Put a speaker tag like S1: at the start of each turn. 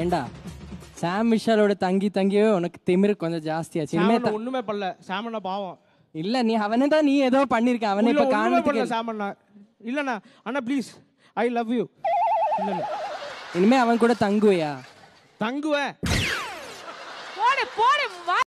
S1: ஏண்டா சாம் விஷாலோட தங்கி தங்கியே உனக்கு திமிரு கொஞ்சம் ஜாஸ்தியாச்சு இனிமே
S2: ஒண்ணுமே பண்ணல சாமண்ணா பாவம்
S1: இல்ல நீ அவனே தான் நீ ஏதோ பண்ணிருக்க அவனே இப்ப ஒண்ணுமே
S2: சாமண்ணா இல்லண்ணா அண்ணா ப்ளீஸ் ஐ லவ் யூ
S1: இனிமே அவன் கூட தங்குவியா
S3: தங்குவேன்
S4: போடு போடு வா